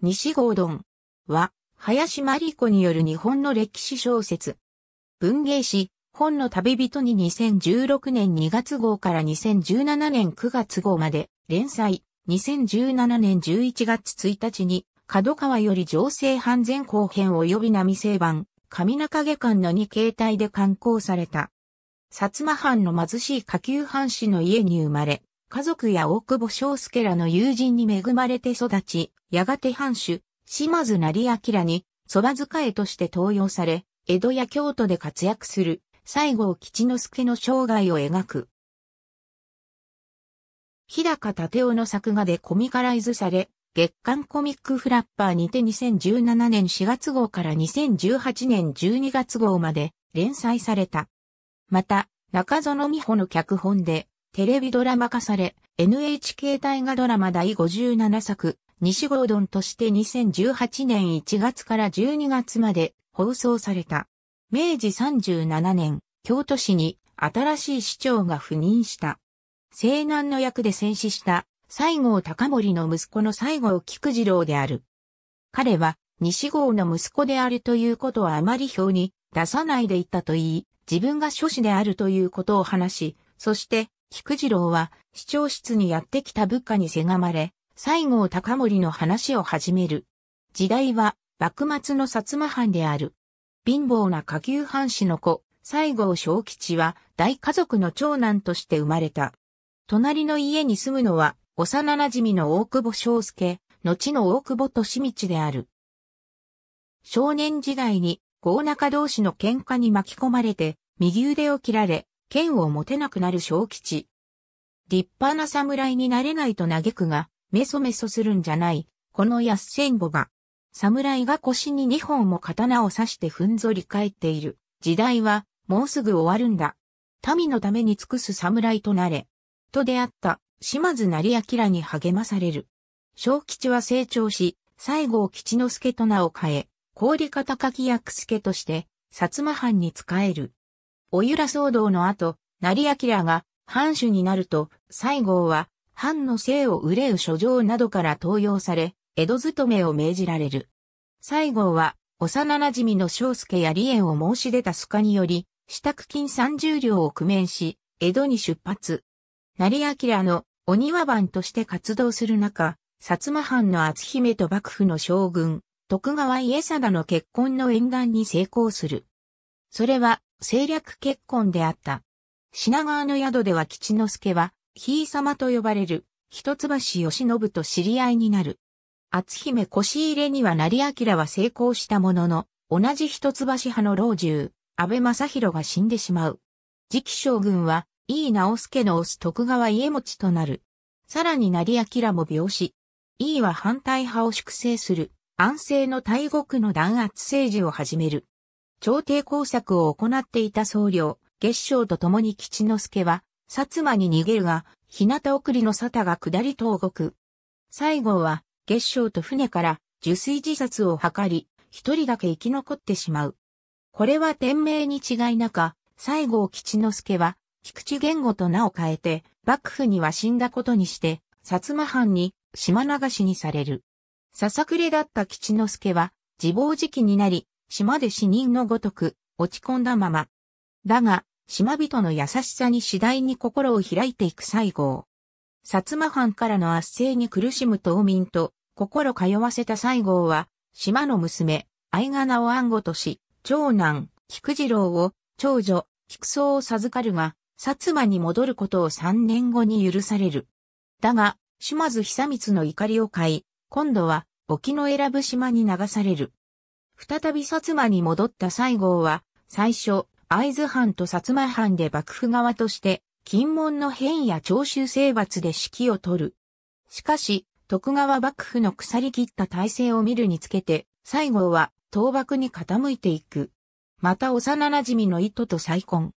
西郷丼は、林真理子による日本の歴史小説。文芸誌、本の旅人に2016年2月号から2017年9月号まで、連載、2017年11月1日に、角川より情勢犯前後編及び波成版、上中下館の2形態で刊行された。薩摩藩の貧しい下級藩士の家に生まれ、家族や大久保昭介らの友人に恵まれて育ち、やがて藩主、島津成明に、蕎麦使いとして登用され、江戸や京都で活躍する、西郷吉之助の生涯を描く。日高立夫の作画でコミカライズされ、月刊コミックフラッパーにて2017年4月号から2018年12月号まで連載された。また、中園美穂の脚本で、テレビドラマ化され、NHK 大河ドラマ第57作、西郷丼として2018年1月から12月まで放送された。明治37年、京都市に新しい市長が赴任した。西南の役で戦死した西郷隆盛の息子の西郷菊次郎である。彼は西郷の息子であるということはあまり表に出さないでいたと言い、自分が諸子であるということを話し、そして菊次郎は、市長室にやってきた部下にせがまれ、西郷隆盛の話を始める。時代は、幕末の薩摩藩である。貧乏な下級藩士の子、西郷小吉は、大家族の長男として生まれた。隣の家に住むのは、幼馴染の大久保昭介、後の大久保利道である。少年時代に、豪中同士の喧嘩に巻き込まれて、右腕を切られ、剣を持てなくなる小吉。立派な侍になれないと嘆くが、メソメソするんじゃない、この安千穂が。侍が腰に二本も刀を刺してふんぞり返っている。時代は、もうすぐ終わるんだ。民のために尽くす侍となれ。と出会った、島津成明に励まされる。小吉は成長し、西郷吉之助と名を変え、氷方かき役助として、薩摩藩に仕える。おゆら騒動の後、成明が藩主になると、西郷は藩の姓を憂う諸状などから登用され、江戸勤めを命じられる。西郷は、幼馴染の章介や李縁を申し出たスカにより、支度金30両を工面し、江戸に出発。成明のお庭番として活動する中、薩摩藩の厚姫と幕府の将軍、徳川家貞の結婚の縁願に成功する。それは、政略結婚であった。品川の宿では吉之助は、ひい様と呼ばれる、一橋義信と知り合いになる。厚姫腰入れには成明は成功したものの、同じ一橋派の老中、安倍正弘が死んでしまう。次期将軍は、井伊直助の推す徳川家持となる。さらに成明も病死。井伊は反対派を粛清する、安政の大国の弾圧政治を始める。朝廷工作を行っていた僧侶、月将と共に吉之助は、薩摩に逃げるが、日向送りの沙汰が下り東国。西郷は、月将と船から、受水自殺を図り、一人だけ生き残ってしまう。これは天命に違いなか、西郷吉之助は、菊池言語と名を変えて、幕府には死んだことにして、薩摩藩に、島流しにされる。ささくれだった吉之助は、自暴自棄になり、島で死人のごとく、落ち込んだまま。だが、島人の優しさに次第に心を開いていく西郷。薩摩藩からの圧政に苦しむ島民と、心通わせた西郷は、島の娘、相金を暗号とし、長男、菊次郎を、長女、菊草を授かるが、薩摩に戻ることを三年後に許される。だが、島津久光の怒りを買い、今度は、沖の選ぶ島に流される。再び薩摩に戻った西郷は、最初、会津藩と薩摩藩で幕府側として、金門の変や長州征伐で指揮を取る。しかし、徳川幕府の腐り切った体制を見るにつけて、西郷は倒幕に傾いていく。また幼馴染の糸と再婚。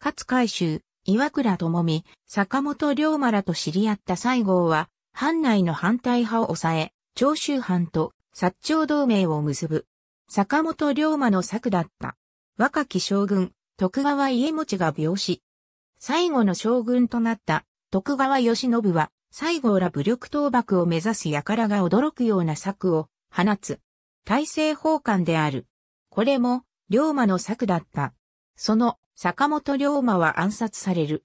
勝海舟、岩倉智美、坂本龍馬らと知り合った西郷は、藩内の反対派を抑え、長州藩と薩長同盟を結ぶ。坂本龍馬の策だった。若き将軍、徳川家持が病死。最後の将軍となった徳川義信は、西郷ら武力倒幕を目指す輩が驚くような策を放つ。大政奉還である。これも、龍馬の策だった。その、坂本龍馬は暗殺される。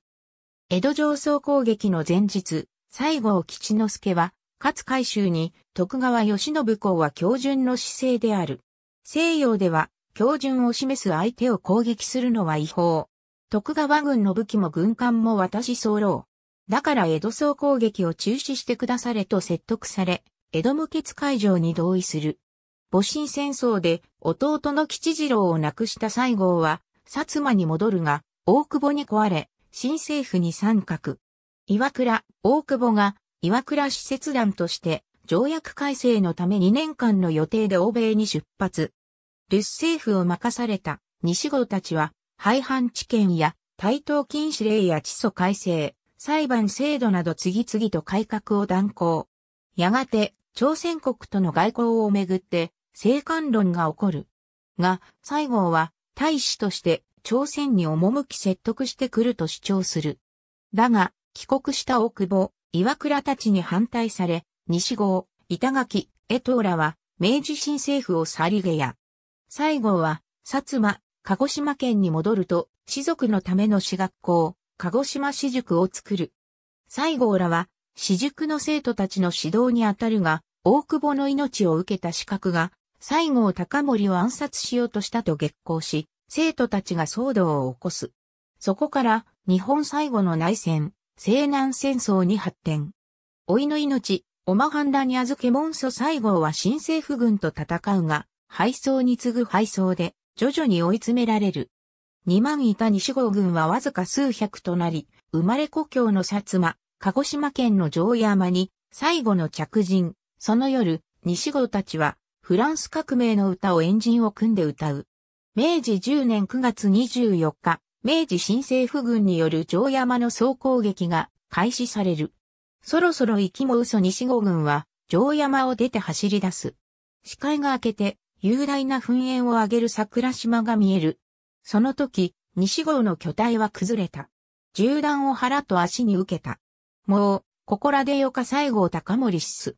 江戸上層攻撃の前日、西郷吉之助は、勝海舟に、徳川義信公は強順の姿勢である。西洋では、標準を示す相手を攻撃するのは違法。徳川軍の武器も軍艦も私候。だから江戸総攻撃を中止してくだされと説得され、江戸無血会場に同意する。戊辰戦争で弟の吉次郎を亡くした西郷は、薩摩に戻るが、大久保に壊れ、新政府に参画。岩倉、大久保が、岩倉使節団として、条約改正のため2年間の予定で欧米に出発。留守政府を任された西郷たちは、廃藩置県や対等禁止令や地租改正、裁判制度など次々と改革を断行。やがて、朝鮮国との外交をめぐって、政官論が起こる。が、西郷は、大使として、朝鮮に赴き説得してくると主張する。だが、帰国した大久保、岩倉たちに反対され、西郷、板垣、江藤らは、明治新政府を去りげや、西郷は、薩摩、鹿児島県に戻ると、士族のための私学校、鹿児島私塾を作る。西郷らは、私塾の生徒たちの指導にあたるが、大久保の命を受けた資格が、西郷隆盛を暗殺しようとしたと激行し、生徒たちが騒動を起こす。そこから、日本最後の内戦、西南戦争に発展。老いの命、おまはんらに預け門祖西郷は新政府軍と戦うが、敗走に次ぐ敗走で、徐々に追い詰められる。2万いた西郷軍はわずか数百となり、生まれ故郷の薩摩、鹿児島県の城山に、最後の着陣。その夜、西郷たちは、フランス革命の歌をエンジンを組んで歌う。明治10年9月24日、明治新政府軍による城山の総攻撃が開始される。そろそろ行きも嘘西郷軍は、城山を出て走り出す。視界が明けて、雄大な噴煙を上げる桜島が見える。その時、西郷の巨体は崩れた。銃弾を腹と足に受けた。もう、ここらでよか西郷隆盛しす。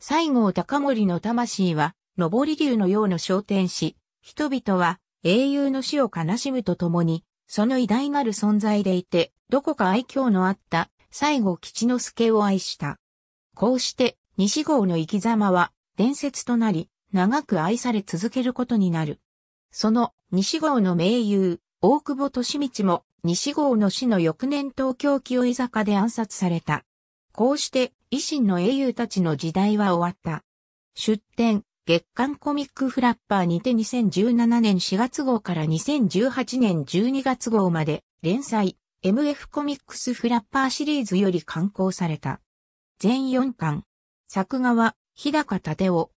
西郷隆盛の魂は、上り竜のような昇天し、人々は英雄の死を悲しむとともに、その偉大なる存在でいて、どこか愛嬌のあった西郷吉之助を愛した。こうして、西郷の生き様は伝説となり、長く愛され続けることになる。その西郷の名優、大久保利道も西郷の死の翌年東京清居坂で暗殺された。こうして維新の英雄たちの時代は終わった。出展、月刊コミックフラッパーにて2017年4月号から2018年12月号まで連載 MF コミックスフラッパーシリーズより刊行された。全4巻。作画は日高立夫、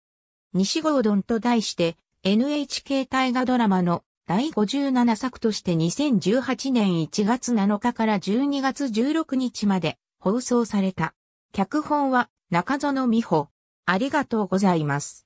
西郷どんと題して NHK 大河ドラマの第57作として2018年1月7日から12月16日まで放送された。脚本は中園美穂。ありがとうございます。